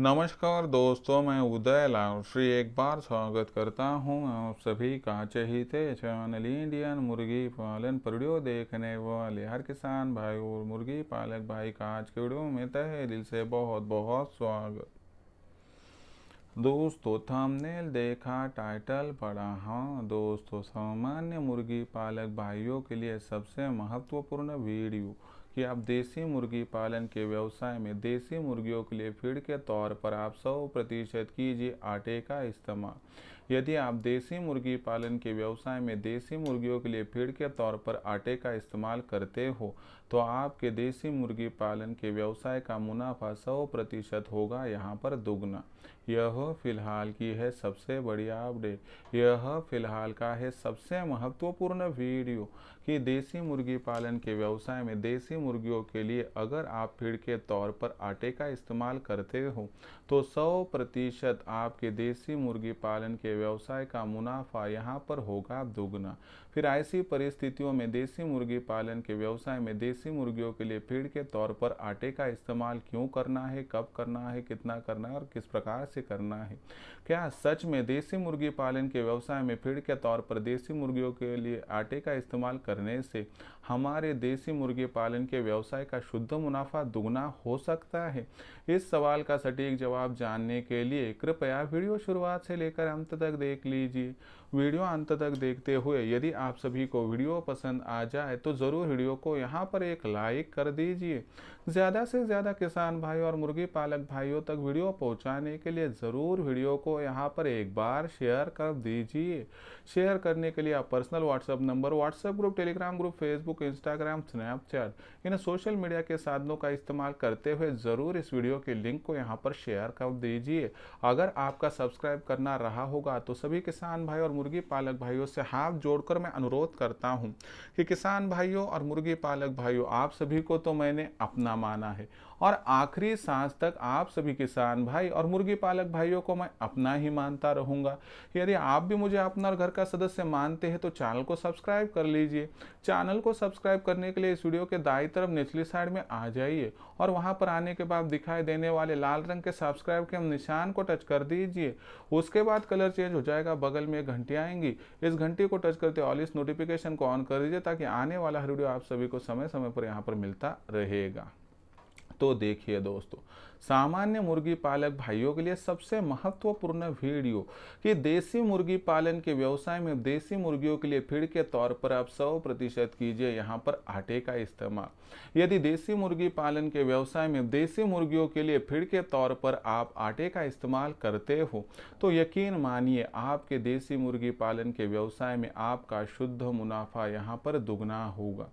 नमस्कार दोस्तों मैं उदय लाल श्री एक बार स्वागत करता हूं आप सभी का चहिते चैनल इंडियन मुर्गी पालन वीडियो देखने वाले हर किसान भाई और मुर्गी पालक भाई का आज के वीडियो में तहे दिल से बहुत बहुत स्वागत दोस्तों थंबनेल देखा टाइटल पढ़ा हाँ दोस्तों सामान्य मुर्गी पालक भाइयों के लिए सबसे महत्वपूर्ण वीडियो कि आप देसी मुर्गी पालन के व्यवसाय में देसी मुर्गियों के लिए फीड के तौर पर आप सौ प्रतिशत कीजिए आटे का इस्तेमाल यदि आप देसी मुर्गी पालन के व्यवसाय में देसी मुर्गियों के लिए फीड के तौर पर आटे का इस्तेमाल करते हो तो आपके देसी मुर्गी पालन के व्यवसाय का मुनाफा सौ प्रतिशत होगा यहाँ पर दुगना यह फिलहाल की है सबसे बढ़िया अपडेट यह फिलहाल का है सबसे महत्वपूर्ण वीडियो कि देसी मुर्गी पालन के व्यवसाय में देसी मुर्गियों के लिए अगर आप फीड के तौर पर आटे का इस्तेमाल करते हो तो सौ प्रतिशत आपके देसी मुर्गी पालन के व्यवसाय का मुनाफा यहाँ पर होगा दोगुना फिर ऐसी परिस्थितियों में देसी मुर्गी पालन के व्यवसाय में देसी मुर्गियों के लिए फीड के तौर पर आटे का इस्तेमाल क्यों करना है कब करना है कितना करना है और किस प्रकार से करना है क्या सच में देसी मुर्गी पालन के व्यवसाय में फीड के तौर पर देसी मुर्गियों के लिए आटे का इस्तेमाल करने से हमारे देसी मुर्गी पालन के व्यवसाय का शुद्ध मुनाफा दुगना हो सकता है इस सवाल का सटीक जवाब जानने के लिए कृपया वीडियो शुरुआत से लेकर अंत तक तक देख लीजिए वीडियो अंत तक देखते हुए यदि आप सभी को वीडियो पसंद आ जाए तो ज़रूर वीडियो को यहाँ पर एक लाइक कर दीजिए ज़्यादा से ज़्यादा किसान भाई और मुर्गी पालक भाइयों तक वीडियो पहुँचाने के लिए ज़रूर वीडियो को यहाँ पर एक बार शेयर कर दीजिए शेयर करने के लिए आप personal WhatsApp number WhatsApp group Telegram group Facebook Instagram Snapchat इन सोशल मीडिया के साधनों का इस्तेमाल करते हुए ज़रूर इस वीडियो के लिंक को यहाँ पर शेयर कर दीजिए अगर आपका सब्सक्राइब करना रहा होगा तो सभी किसान भाई और मुर्गी पालक भाइयों से हाथ जोड़कर मैं अनुरोध करता हूँ कि किसान भाइयों और मुर्गी पालक भाइयों आप सभी को तो मैंने अपना माना है और आखिरी सांस तक आप सभी किसान भाई और मुर्गी पालक भाइयों को मैं अपना ही मानता रहूँगा यदि आप भी मुझे अपना घर का सदस्य मानते हैं तो चैनल को सब्सक्राइब कर लीजिए चैनल को सब्सक्राइब करने के लिए इस वीडियो के दाई तरफ निचली साइड में आ जाइए और वहाँ पर आने के बाद दिखाई देने वाले लाल रंग के सब्सक्राइब के निशान को टच कर दीजिए उसके बाद कलर चेंज हो जाएगा बगल में घंटी आएंगी इस घंटी को टच करते ऑल इस नोटिफिकेशन को ऑन कर दीजिए ताकि आने वाला हर वीडियो आप सभी को समय समय पर यहाँ पर मिलता रहेगा तो देखिए दोस्तों सामान्य मुर्गी पालक भाइयों के लिए सबसे महत्वपूर्ण वीडियो कि देसी मुर्गी पालन के व्यवसाय में देसी मुर्गियों के लिए फीड के तौर पर आप सौ प्रतिशत कीजिए यहाँ पर आटे का इस्तेमाल यदि देसी मुर्गी पालन के व्यवसाय में देसी मुर्गियों के लिए फीड के तौर पर आप आटे का इस्तेमाल करते हो तो यकीन मानिए आपके देसी मुर्गी पालन के व्यवसाय में आपका शुद्ध मुनाफा यहाँ पर दुगना होगा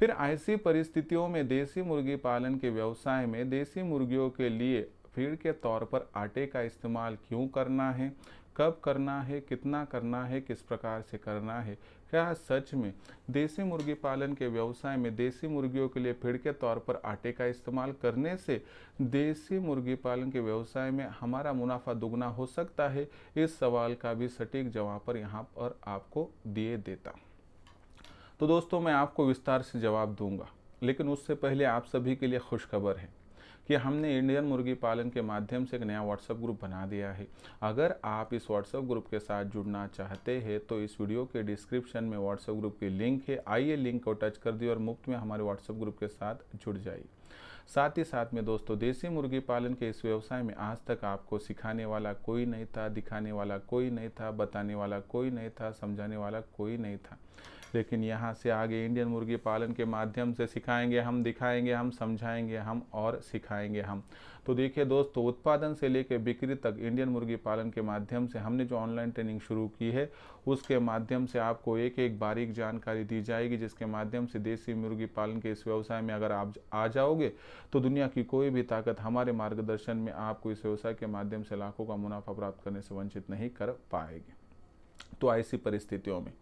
फिर ऐसी परिस्थितियों में देसी मुर्गी पालन के व्यवसाय में देसी मुर्गियों के लिए फीड के तौर पर आटे का इस्तेमाल क्यों करना है कब करना है कितना करना है किस प्रकार से करना है क्या सच में देसी मुर्गी पालन के व्यवसाय में देसी मुर्गियों के लिए फीड के तौर पर आटे का इस्तेमाल करने से देसी मुर्गी पालन के व्यवसाय में हमारा मुनाफा दुगना हो सकता है इस सवाल का भी सटीक जवाब पर यहाँ पर आपको दिए देता हूँ तो दोस्तों मैं आपको विस्तार से जवाब दूंगा लेकिन उससे पहले आप सभी के लिए खुशखबर है कि हमने इंडियन मुर्गी पालन के माध्यम से एक नया व्हाट्सएप ग्रुप बना दिया है अगर आप इस व्हाट्सएप ग्रुप के साथ जुड़ना चाहते हैं तो इस वीडियो के डिस्क्रिप्शन में व्हाट्सएप ग्रुप की लिंक है आइए लिंक को टच कर दिए और मुफ्त में हमारे व्हाट्सएप ग्रुप के साथ जुड़ जाइए साथ ही साथ में दोस्तों देसी मुर्गी पालन के इस व्यवसाय में आज तक आपको सिखाने वाला कोई नहीं था दिखाने वाला कोई नहीं था बताने वाला कोई नहीं था समझाने वाला कोई नहीं था लेकिन यहाँ से आगे इंडियन मुर्गी पालन के माध्यम से सिखाएंगे हम दिखाएंगे हम समझाएंगे हम और सिखाएंगे हम तो देखिए दोस्तों उत्पादन से लेकर बिक्री तक इंडियन मुर्गी पालन के माध्यम से हमने जो ऑनलाइन ट्रेनिंग शुरू की है उसके माध्यम से आपको एक एक बारीक जानकारी दी जाएगी जिसके माध्यम से देसी मुर्गी पालन के इस व्यवसाय में अगर आप आ जाओगे तो दुनिया की कोई भी ताकत हमारे मार्गदर्शन में आपको इस व्यवसाय के माध्यम से लाखों का मुनाफा प्राप्त करने से वंचित नहीं कर पाएगी तो ऐसी परिस्थितियों में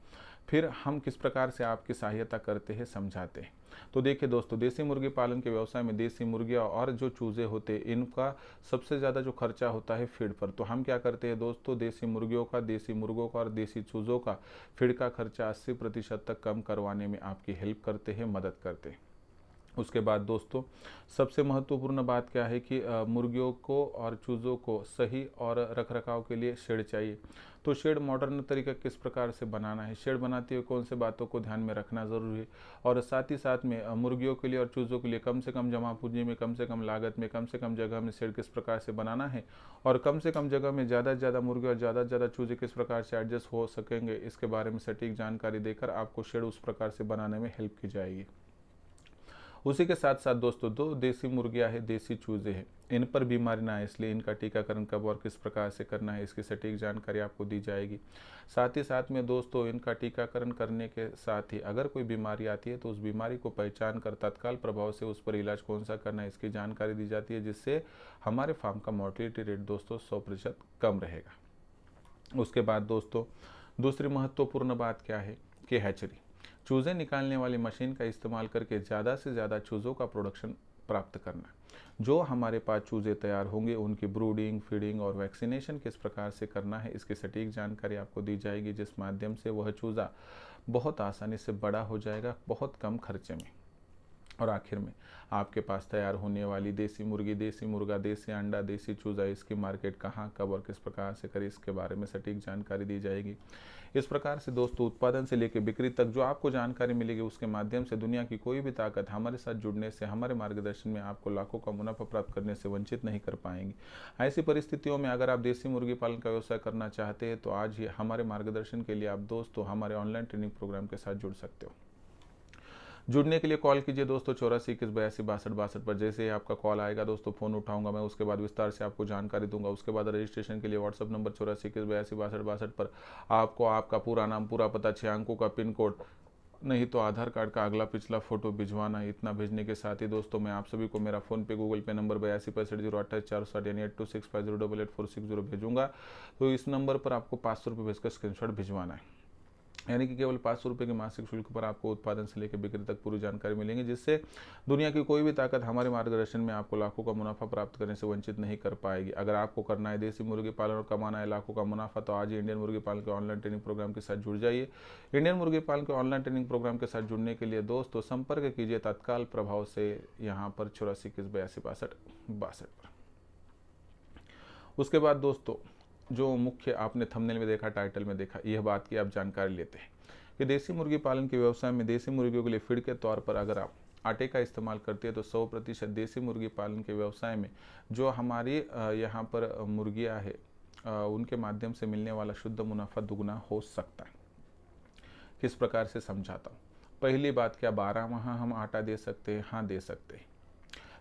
फिर हम किस प्रकार से आपकी सहायता करते हैं समझाते हैं तो देखिए दोस्तों देसी मुर्गी पालन के व्यवसाय में देसी मुर्गियाँ और जो चूज़े होते हैं इनका सबसे ज़्यादा जो खर्चा होता है फीड पर तो हम क्या करते हैं दोस्तों देसी मुर्गियों का देसी मुर्गों का और देसी चूज़ों का फीड का खर्चा अस्सी प्रतिशत तक कम करवाने में आपकी हेल्प करते हैं मदद करते हैं उसके बाद दोस्तों सबसे महत्वपूर्ण बात क्या है कि मुर्गियों को और चूज़ों को सही और रखरखाव के लिए शेड चाहिए तो शेड मॉडर्न तरीका किस प्रकार से बनाना है शेड बनाते हुए कौन से बातों को ध्यान में रखना ज़रूरी है और साथ ही साथ में मुर्गियों के लिए और चूज़ों के लिए कम से कम जमा पूंजी में कम से कम लागत में कम से कम जगह में शेड किस प्रकार से बनाना है और कम से कम जगह में ज़्यादा से ज़्यादा मुर्गी और ज़्यादा से ज़्यादा चूज़े किस प्रकार से एडजस्ट हो सकेंगे इसके बारे में सटीक जानकारी देकर आपको शेड उस प्रकार से बनाने में हेल्प की जाएगी उसी के साथ साथ दोस्तों दो देसी मुर्गियाँ हैं देसी चूजे हैं इन पर बीमारी ना आए इसलिए इनका टीकाकरण कब और किस प्रकार से करना है इसकी सटीक जानकारी आपको दी जाएगी साथ ही साथ में दोस्तों इनका टीकाकरण करने के साथ ही अगर कोई बीमारी आती है तो उस बीमारी को पहचान कर तत्काल प्रभाव से उस पर इलाज कौन सा करना है इसकी जानकारी दी जाती है जिससे हमारे फार्म का मोर्टिलिटी रेट दोस्तों सौ प्रतिशत कम रहेगा उसके बाद दोस्तों दूसरी महत्वपूर्ण बात क्या है कि हैचरी चूज़ें निकालने वाली मशीन का इस्तेमाल करके ज़्यादा से ज़्यादा चूज़ों का प्रोडक्शन प्राप्त करना जो हमारे पास चूज़े तैयार होंगे उनकी ब्रूडिंग फीडिंग और वैक्सीनेशन किस प्रकार से करना है इसकी सटीक जानकारी आपको दी जाएगी जिस माध्यम से वह चूज़ा बहुत आसानी से बड़ा हो जाएगा बहुत कम खर्चे में और आखिर में आपके पास तैयार होने वाली देसी मुर्गी देसी मुर्गा देसी अंडा देसी चूज़ा इसकी मार्केट कहाँ कब और किस प्रकार से करें इसके बारे में सटीक जानकारी दी जाएगी इस प्रकार से दोस्तों उत्पादन से लेकर बिक्री तक जो आपको जानकारी मिलेगी उसके माध्यम से दुनिया की कोई भी ताकत हमारे साथ जुड़ने से हमारे मार्गदर्शन में आपको लाखों का मुनाफा प्राप्त करने से वंचित नहीं कर पाएंगे ऐसी परिस्थितियों में अगर आप देसी मुर्गी पालन का व्यवसाय करना चाहते हैं तो आज ही हमारे मार्गदर्शन के लिए आप दोस्तों हमारे ऑनलाइन ट्रेनिंग प्रोग्राम के साथ जुड़ सकते हो जुड़ने के लिए कॉल कीजिए दोस्तों चौरासी इक्कीस बयासी बासठ बासठ पर जैसे ही आपका कॉल आएगा दोस्तों फ़ोन उठाऊंगा मैं उसके बाद विस्तार से आपको जानकारी दूंगा उसके बाद रजिस्ट्रेशन के लिए व्हाट्सअप नंबर चौरासी इक्कीस बयासी बासठ बासठ पर आपको आपका पूरा नाम पूरा पता छः अंकों का पिन कोड नहीं तो आधार कार्ड का अगला पिछला फोटो भिजवाना इतना भेजने के साथ ही दोस्तों मैं आप सभी को मेरा फोन पे गूगल पे नंबर बयासी पैंसठ जीरो अट्ठाईस चार सौ यानी eight two six five zero double eight four six zero भेजूंगा तो इस नंबर पर आपको पाँच सौ रुपये भेजकर स्क्रीनशॉट भिजवाना है यानी कि केवल पाँच सौ रुपये के मासिक शुल्क पर आपको उत्पादन से लेकर बिक्री तक पूरी जानकारी मिलेंगे जिससे दुनिया की कोई भी ताकत हमारे मार्गदर्शन में आपको लाखों का मुनाफा प्राप्त करने से वंचित नहीं कर पाएगी अगर आपको करना है देसी मुर्गी पालन और कमाना है लाखों का मुनाफा तो आज ही इंडियन मुर्गी पालन के ऑनलाइन ट्रेनिंग प्रोग्राम के साथ जुड़ जाइए इंडियन मुर्गी पालन के ऑनलाइन ट्रेनिंग प्रोग्राम के साथ जुड़ने के लिए दोस्तों तो संपर्क कीजिए तत्काल प्रभाव से यहाँ पर चौरासी इक्कीस बयासी बासठ बासठ पर उसके बाद दोस्तों जो मुख्य आपने थंबनेल में देखा टाइटल में देखा यह बात की आप जानकारी लेते हैं कि देसी मुर्गी पालन के व्यवसाय में देसी मुर्गियों के लिए फीड के तौर पर अगर आप आटे का इस्तेमाल करते हैं तो सौ प्रतिशत देसी मुर्गी पालन के व्यवसाय में जो हमारी यहाँ पर मुर्गियाँ है उनके माध्यम से मिलने वाला शुद्ध मुनाफा दुगुना हो सकता है किस प्रकार से समझाता हूँ पहली बात क्या बारह माह हम आटा दे सकते हैं हाँ दे सकते हैं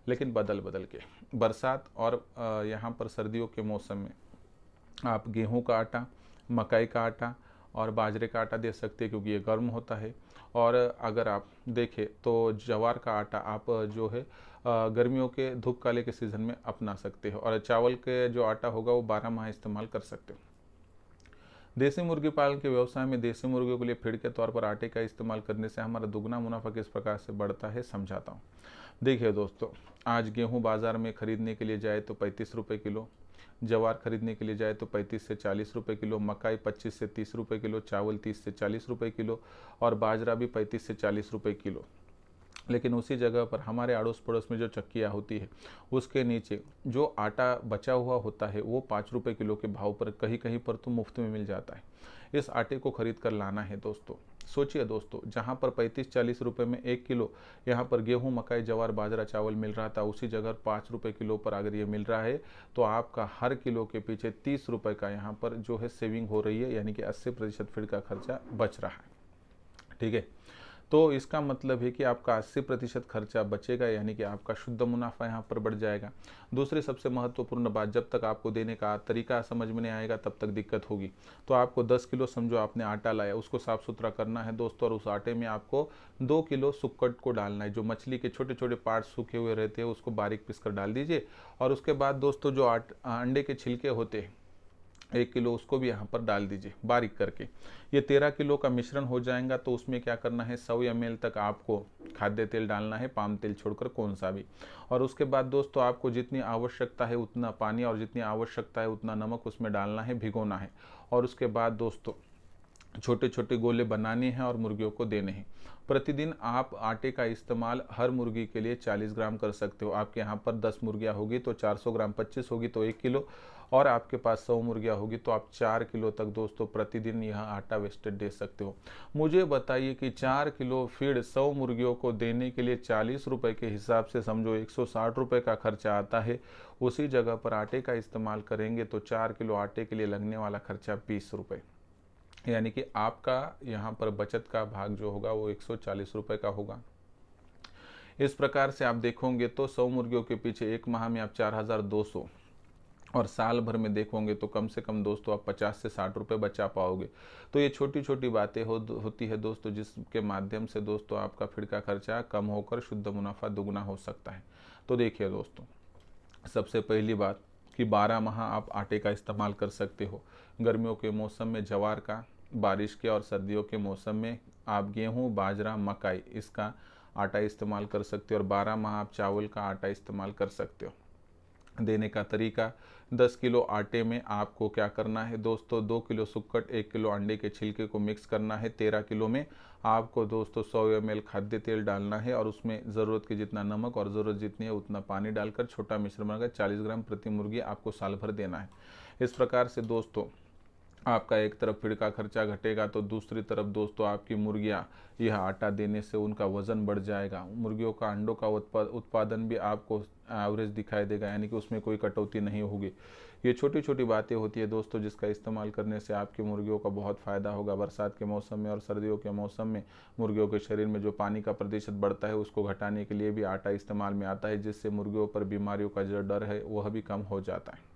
लेकिन बदल बदल के बरसात और यहाँ पर सर्दियों के मौसम में आप गेहूं का आटा मकई का आटा और बाजरे का आटा दे सकते हैं क्योंकि ये गर्म होता है और अगर आप देखें तो जवार का आटा आप जो है गर्मियों के धूप काले के सीज़न में अपना सकते हो और चावल के जो आटा होगा वो बारह माह इस्तेमाल कर सकते हो देसी मुर्गी पालन के व्यवसाय में देसी मुर्गियों के लिए फीड के तौर पर आटे का इस्तेमाल करने से हमारा दुगना मुनाफा किस प्रकार से बढ़ता है समझाता हूँ देखिए दोस्तों आज गेहूँ बाज़ार में खरीदने के लिए जाए तो पैंतीस रुपये किलो जवार खरीदने के लिए जाए तो 35 से 40 रुपए किलो मकाई 25 से 30 रुपए किलो चावल 30 से 40 रुपए किलो और बाजरा भी 35 से 40 रुपए किलो लेकिन उसी जगह पर हमारे अड़ोस पड़ोस में जो चक्कियाँ होती है उसके नीचे जो आटा बचा हुआ होता है वो पाँच रुपये किलो के भाव पर कहीं कहीं पर तो मुफ्त में मिल जाता है इस आटे को खरीद कर लाना है दोस्तों सोचिए दोस्तों जहाँ पर पैंतीस चालीस रुपये में एक किलो यहाँ पर गेहूँ मकई जवार बाजरा चावल मिल रहा था उसी जगह पाँच रुपये किलो पर अगर ये मिल रहा है तो आपका हर किलो के पीछे तीस रुपये का यहाँ पर जो है सेविंग हो रही है यानी कि अस्सी प्रतिशत फीड का खर्चा बच रहा है ठीक है तो इसका मतलब है कि आपका अस्सी प्रतिशत खर्चा बचेगा यानी कि आपका शुद्ध मुनाफा यहाँ पर बढ़ जाएगा दूसरी सबसे महत्वपूर्ण बात जब तक आपको देने का तरीका समझ में नहीं आएगा तब तक दिक्कत होगी तो आपको दस किलो समझो आपने आटा लाया उसको साफ सुथरा करना है दोस्तों और उस आटे में आपको दो किलो सुक्कट को डालना है जो मछली के छोटे छोटे पार्ट सूखे हुए रहते हैं उसको बारीक पिस कर डाल दीजिए और उसके बाद दोस्तों जो आट अंडे के छिलके होते हैं एक किलो उसको भी यहाँ पर डाल दीजिए बारीक करके ये तेरह किलो का मिश्रण हो जाएगा तो उसमें क्या करना है सौ एम तक आपको खाद्य तेल डालना है पाम तेल छोड़कर कौन सा भी और उसके बाद दोस्तों आपको जितनी आवश्यकता है उतना पानी और जितनी आवश्यकता है उतना नमक उसमें डालना है भिगोना है और उसके बाद दोस्तों छोटे छोटे गोले बनाने हैं और मुर्गियों को देने हैं प्रतिदिन आप आटे का इस्तेमाल हर मुर्गी के लिए 40 ग्राम कर सकते हो आपके यहाँ पर 10 मुर्गियाँ होगी तो 400 ग्राम 25 होगी तो एक किलो और आपके पास 100 मुर्गियाँ होगी तो आप 4 किलो तक दोस्तों प्रतिदिन यह आटा वेस्टेड दे सकते हो मुझे बताइए कि 4 किलो फीड 100 मुर्गियों को देने के लिए चालीस रुपये के हिसाब से समझो एक सौ का खर्चा आता है उसी जगह पर आटे का इस्तेमाल करेंगे तो चार किलो आटे के लिए लगने वाला खर्चा बीस रुपये यानी कि आपका यहाँ पर बचत का भाग जो होगा वो एक सौ का होगा इस प्रकार से आप देखोगे तो सौ मुर्गियों के पीछे एक माह में आप चार हज़ार दो सौ और साल भर में देखोगे तो कम से कम दोस्तों आप पचास से साठ रुपए बचा पाओगे तो ये छोटी छोटी बातें हो होती है दोस्तों जिसके माध्यम से दोस्तों आपका फिर का खर्चा कम होकर शुद्ध मुनाफा दोगुना हो सकता है तो देखिए दोस्तों सबसे पहली बात कि 12 माह आप आटे का इस्तेमाल कर सकते हो गर्मियों के मौसम में जवार का बारिश के और सर्दियों के मौसम में आप गेहूँ बाजरा मकाई इसका आटा इस्तेमाल कर सकते हो और बारह माह आप चावल का आटा इस्तेमाल कर सकते हो देने का तरीका दस किलो आटे में आपको क्या करना है दोस्तों दो किलो सुक्कट एक किलो अंडे के छिलके को मिक्स करना है तेरह किलो में आपको दोस्तों सौ एम खाद्य तेल डालना है और उसमें ज़रूरत के जितना नमक और ज़रूरत जितनी है उतना पानी डालकर छोटा मिश्रण बनाकर चालीस ग्राम प्रति मुर्गी आपको साल भर देना है इस प्रकार से दोस्तों आपका एक तरफ फिड़का का खर्चा घटेगा तो दूसरी तरफ दोस्तों आपकी मुर्गियाँ यह आटा देने से उनका वज़न बढ़ जाएगा मुर्गियों का अंडों का उत्पादन भी आपको एवरेज दिखाई देगा यानी कि उसमें कोई कटौती नहीं होगी ये छोटी छोटी बातें होती है दोस्तों जिसका इस्तेमाल करने से आपकी मुर्गियों का बहुत फ़ायदा होगा बरसात के मौसम में और सर्दियों के मौसम में मुर्गियों के शरीर में जो पानी का प्रतिशत बढ़ता है उसको घटाने के लिए भी आटा इस्तेमाल में आता है जिससे मुर्गियों पर बीमारियों का जो डर है वह भी कम हो जाता है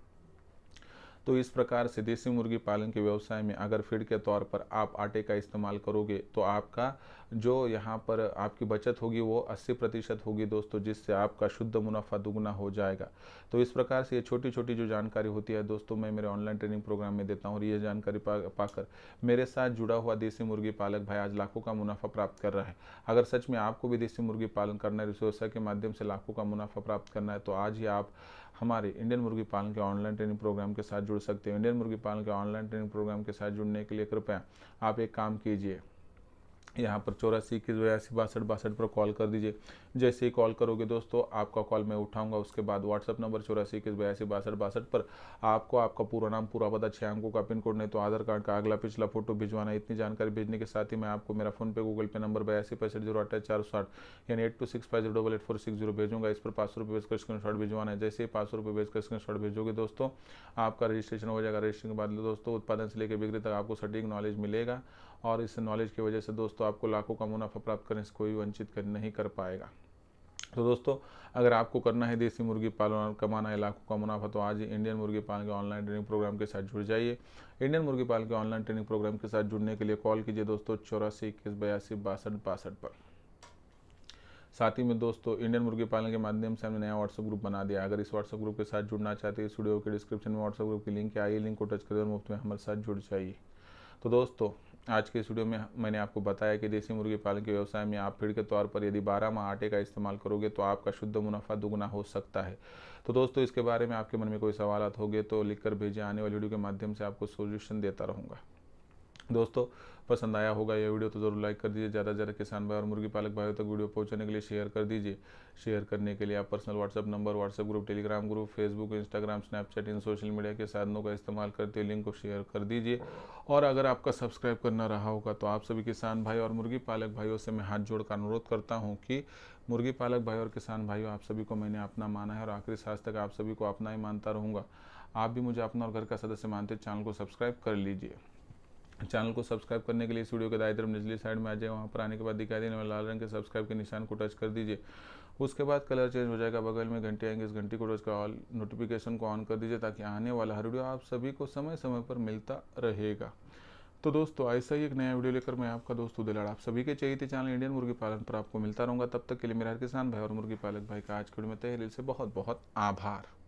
तो इस प्रकार से देसी मुर्गी पालन के व्यवसाय में अगर फीड के तौर पर आप आटे का इस्तेमाल करोगे तो आपका जो यहाँ पर आपकी बचत होगी वो 80 प्रतिशत होगी दोस्तों जिससे आपका शुद्ध मुनाफा दुगुना हो जाएगा तो इस प्रकार से ये छोटी छोटी जो जानकारी होती है दोस्तों मैं मेरे ऑनलाइन ट्रेनिंग प्रोग्राम में देता हूँ और ये जानकारी पा पाकर मेरे साथ जुड़ा हुआ देसी मुर्गी पालक भाई आज लाखों का मुनाफा प्राप्त कर रहा है अगर सच में आपको भी देसी मुर्गी पालन करना है व्यवसाय के माध्यम से लाखों का मुनाफा प्राप्त करना है तो आज ही आप हमारे इंडियन मुर्गी पालन के ऑनलाइन ट्रेनिंग प्रोग्राम के साथ जुड़ सकते हैं इंडियन मुर्गी पालन के ऑनलाइन ट्रेनिंग प्रोग्राम के साथ जुड़ने के लिए कृपया आप एक काम कीजिए यहाँ पर चौरासी इक्कीस बयासी बासठ बासठ पर कॉल कर दीजिए जैसे ही कॉल करोगे दोस्तों आपका कॉल मैं उठाऊंगा उसके बाद व्हाट्सअप नंबर चौरासी इक्कीस बयासी बासठ बासठ पर आपको आपका पूरा नाम पूरा पता छः अंकों का पिन कोड नहीं तो आधार कार्ड का अगला पिछला फोटो भिजवाना इतनी जानकारी भेजने के साथ ही मैं आपको मेरा फोन पे गूगल पे नंबर बयासी पैंसठ जीरो अट्ठाईस चार सौ आठ यानी eight two six five zero double eight four six zero भेजूंगा इस पर पाँच सौ रुपये भेजकर स्क्रीन शॉट भिजवाना है जैसे ही पाँच सौ रुपये भेजकर स्क्रीन शॉट भेजोगे दोस्तों आपका रजिस्ट्रेशन हो जाएगा रजिस्ट्रेशन के बाद दोस्तों उत्पादन से लेकर बिक्री तक आपको सटीक नॉलेज मिलेगा और इस नॉलेज की वजह से दोस्तों आपको लाखों का मुनाफा प्राप्त करने से कोई वंचित कर नहीं कर पाएगा तो दोस्तों अगर आपको करना है देसी मुर्गी पालन और कमाना है लाखों का मुनाफा तो आज ही इंडियन मुर्गी पालन के ऑनलाइन ट्रेनिंग प्रोग्राम के साथ जुड़ जाइए इंडियन मुर्गी पालन के ऑनलाइन ट्रेनिंग प्रोग्राम के साथ जुड़ने के लिए कॉल कीजिए दोस्तों चौरासी इक्कीस बयासी बासठ बासठ पर साथ ही में दोस्तों इंडियन मुर्गी पालन के माध्यम से हमने नया व्हाट्सअप ग्रुप बना दिया अगर इस व्हाट्सअप ग्रुप के साथ जुड़ना चाहते हैं इस वीडियो के डिस्क्रिप्शन में व्हाट्सअप ग्रुप की लिंक है आइए लिंक को टच करें और मुफ्त में हमारे साथ जुड़ जाइए तो दोस्तों आज के स्टूडियो में मैंने आपको बताया कि देसी मुर्गी पालन के व्यवसाय में आप फिर के तौर पर यदि बारह माह आटे का इस्तेमाल करोगे तो आपका शुद्ध मुनाफा दुगुना हो सकता है तो दोस्तों इसके बारे में आपके मन में कोई सवालत हो तो लिखकर भेजें आने वाली वीडियो के माध्यम से आपको सोल्यूशन देता रहूँगा दोस्तों पसंद आया होगा यह वीडियो तो जरूर लाइक कर दीजिए ज़्यादा से ज़्यादा किसान भाई और मुर्गी पालक भाई तक तो वीडियो पहुंचाने के लिए शेयर कर दीजिए शेयर करने के लिए आप personal WhatsApp number WhatsApp group Telegram group Facebook Instagram Snapchat इन सोशल मीडिया के साधनों का इस्तेमाल करते हुए लिंक को शेयर कर दीजिए और अगर आपका सब्सक्राइब करना रहा होगा तो आप सभी किसान भाई और मुर्गी पालक भाइयों से मैं हाथ जोड़कर अनुरोध करता हूँ कि मुर्गी पालक भाई और किसान भाइयों आप सभी को मैंने अपना माना है और आखिरी सांस तक आप सभी को अपना ही मानता रहूँगा आप भी मुझे अपना और घर का सदस्य मानते चैनल को सब्सक्राइब कर लीजिए चैनल को सब्सक्राइब करने के लिए स्टूडियो के दाएं तरफ निचली साइड में आ जाए वहाँ पर आने के बाद दिखाई देने वाले लाल रंग के सब्सक्राइब के निशान को टच कर दीजिए उसके बाद कलर चेंज हो जाएगा बगल में घंटे आएंगे इस घंटी को टच कर ऑल नोटिफिकेशन को ऑन कर दीजिए ताकि आने वाला हर वीडियो आप सभी को समय समय पर मिलता रहेगा तो दोस्तों ऐसा ही एक नया वीडियो लेकर मैं आपका दोस्त उदेलाड़ आप सभी के चाहिए थे चैनल इंडियन मुर्गी पालन पर आपको मिलता रहूँगा तब तक के लिए मेरा हर किसान भाई और मुर्गी पालक भाई का आज के वीडियो में तहरील से बहुत बहुत आभार